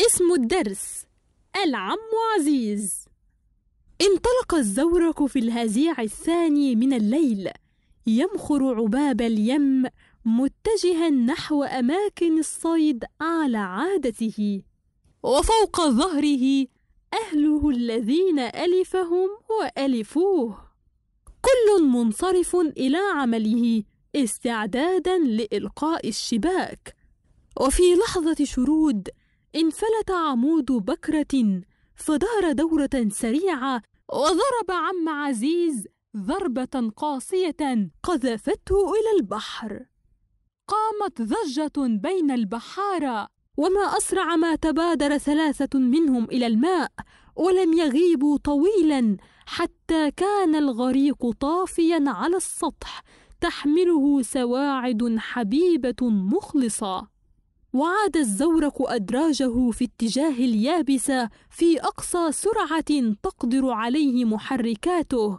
اسم الدرس العم عزيز انطلق الزورق في الهزيع الثاني من الليل يمخر عباب اليم متجها نحو أماكن الصيد على عادته وفوق ظهره أهله الذين ألفهم وألفوه كل منصرف إلى عمله استعدادا لإلقاء الشباك وفي لحظة شرود انفلت عمود بكرة فدار دورة سريعة وضرب عم عزيز ضربة قاسية قذفته إلى البحر قامت ضجة بين البحارة وما أسرع ما تبادر ثلاثة منهم إلى الماء ولم يغيبوا طويلا حتى كان الغريق طافيا على السطح تحمله سواعد حبيبة مخلصة وعاد الزورق أدراجه في اتجاه اليابسة في أقصى سرعة تقدر عليه محركاته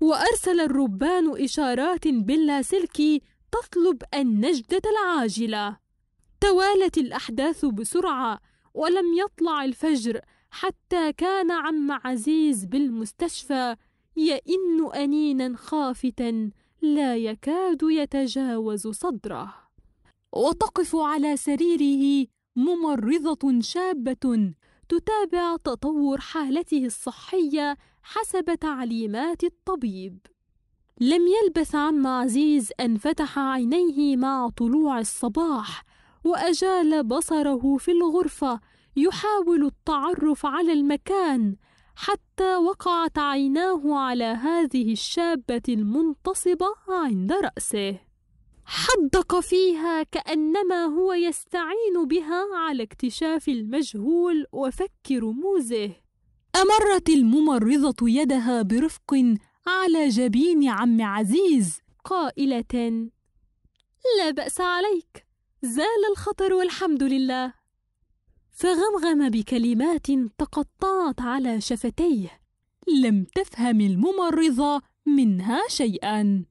وأرسل الربان إشارات باللاسلكي تطلب النجدة العاجلة توالت الأحداث بسرعة ولم يطلع الفجر حتى كان عم عزيز بالمستشفى يئن أنينا خافتا لا يكاد يتجاوز صدره وتقف على سريره ممرضة شابة تتابع تطور حالته الصحية حسب تعليمات الطبيب. لم يلبث عم عزيز أن فتح عينيه مع طلوع الصباح، وأجال بصره في الغرفة يحاول التعرف على المكان، حتى وقعت عيناه على هذه الشابة المنتصبة عند رأسه. حدق فيها كانما هو يستعين بها على اكتشاف المجهول وفك رموزه امرت الممرضه يدها برفق على جبين عم عزيز قائله لا باس عليك زال الخطر والحمد لله فغمغم بكلمات تقطعت على شفتيه لم تفهم الممرضه منها شيئا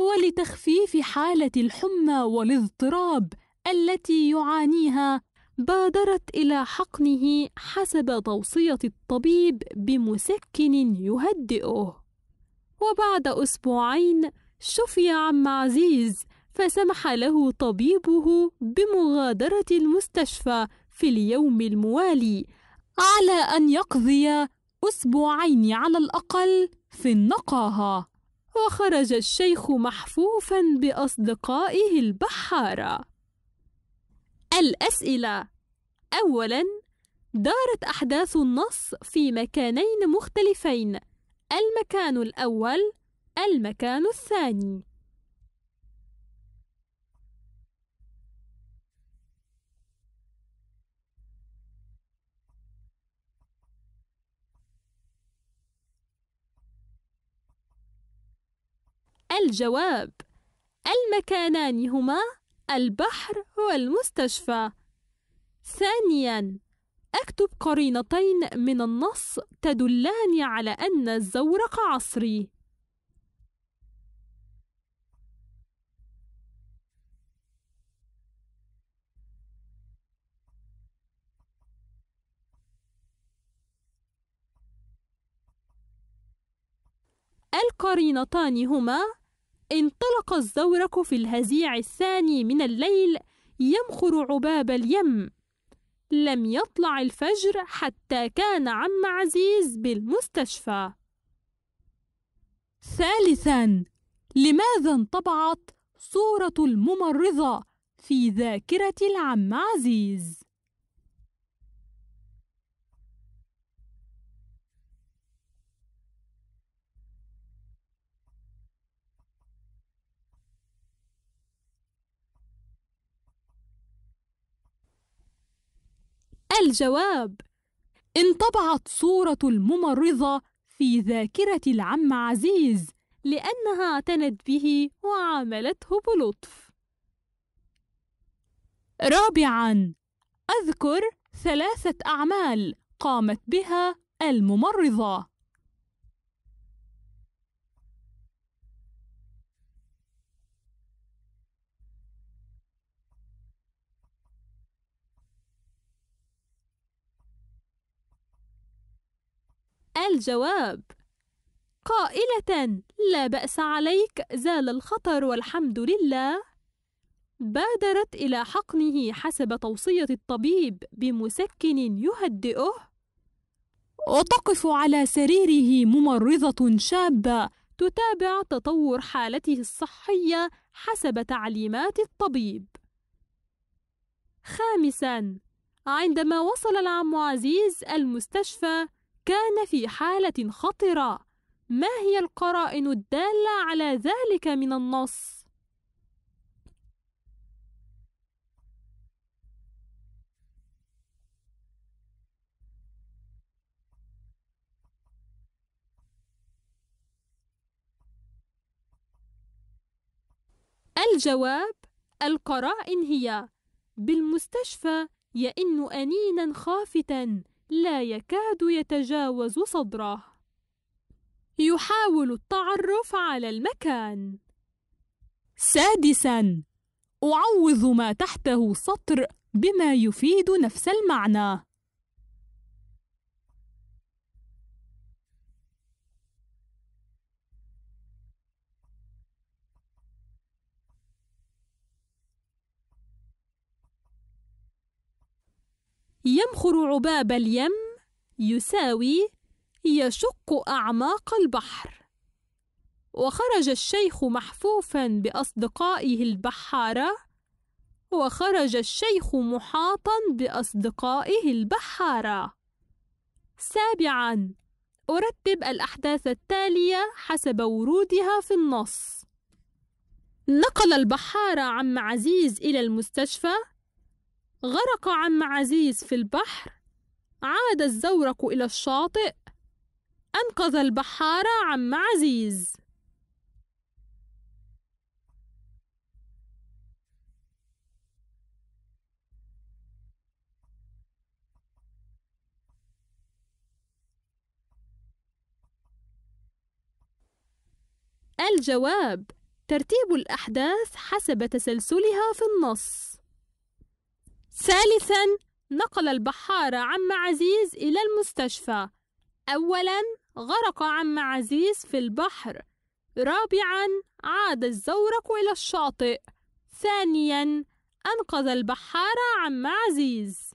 ولتخفيف حالة الحمى والاضطراب التي يعانيها بادرت إلى حقنه حسب توصية الطبيب بمسكن يهدئه وبعد أسبوعين شفي عم عزيز فسمح له طبيبه بمغادرة المستشفى في اليوم الموالي على أن يقضي أسبوعين على الأقل في النقاهة وخرج الشيخ محفوفا باصدقائه البحاره الاسئله اولا دارت احداث النص في مكانين مختلفين المكان الاول المكان الثاني الجواب المكانان هما البحر والمستشفى ثانيا اكتب قرينتين من النص تدلان على ان الزورق عصري القرينتان هما انطلق الزورق في الهزيع الثاني من الليل يمخر عباب اليم لم يطلع الفجر حتى كان عم عزيز بالمستشفى ثالثا لماذا انطبعت صورة الممرضة في ذاكرة العم عزيز الجواب انطبعت صورة الممرضة في ذاكرة العم عزيز لأنها اعتنت به وعاملته بلطف. رابعًا أذكر ثلاثة أعمال قامت بها الممرضة الجواب قائلة لا بأس عليك زال الخطر والحمد لله بادرت إلى حقنه حسب توصية الطبيب بمسكن يهدئه وتقف على سريره ممرضة شابة تتابع تطور حالته الصحية حسب تعليمات الطبيب خامساً عندما وصل العم عزيز المستشفى كان في حالة خطرة ما هي القرائن الدالة على ذلك من النص؟ الجواب القرائن هي بالمستشفى يئن أنينا خافتا لا يكاد يتجاوز صدره يحاول التعرف على المكان سادسا أعوض ما تحته سطر بما يفيد نفس المعنى يمخر عباب اليم يساوي يشق أعماق البحر وخرج الشيخ محفوفا بأصدقائه البحارة وخرج الشيخ محاطا بأصدقائه البحارة سابعا أرتب الأحداث التالية حسب ورودها في النص نقل البحارة عم عزيز إلى المستشفى غرق عم عزيز في البحر عاد الزورق إلى الشاطئ أنقذ البحارة عم عزيز الجواب ترتيب الأحداث حسب تسلسلها في النص ثالثا نقل البحار عم عزيز إلى المستشفى أولا غرق عم عزيز في البحر رابعا عاد الزورق إلى الشاطئ ثانيا أنقذ البحار عم عزيز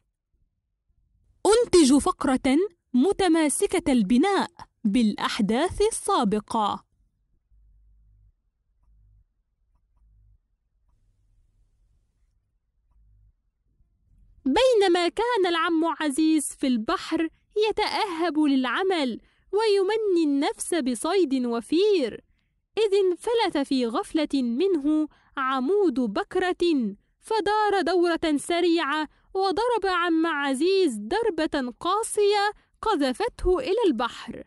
أنتج فقرة متماسكة البناء بالأحداث السابقة بينما كان العم عزيز في البحر يتاهب للعمل ويمني النفس بصيد وفير اذ انفلت في غفله منه عمود بكره فدار دوره سريعه وضرب عم عزيز ضربه قاسيه قذفته الى البحر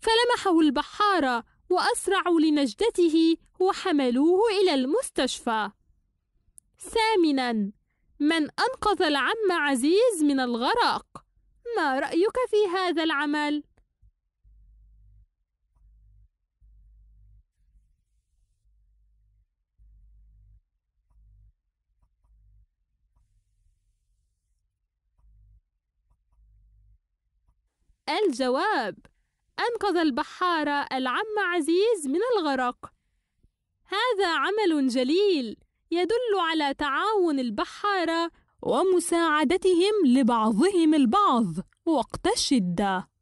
فلمحه البحاره واسرعوا لنجدته وحملوه الى المستشفى ثامنا من أنقذ العم عزيز من الغرق ما رأيك في هذا العمل؟ الجواب أنقذ البحارة العم عزيز من الغرق هذا عمل جليل يدل على تعاون البحارة ومساعدتهم لبعضهم البعض وقت الشدة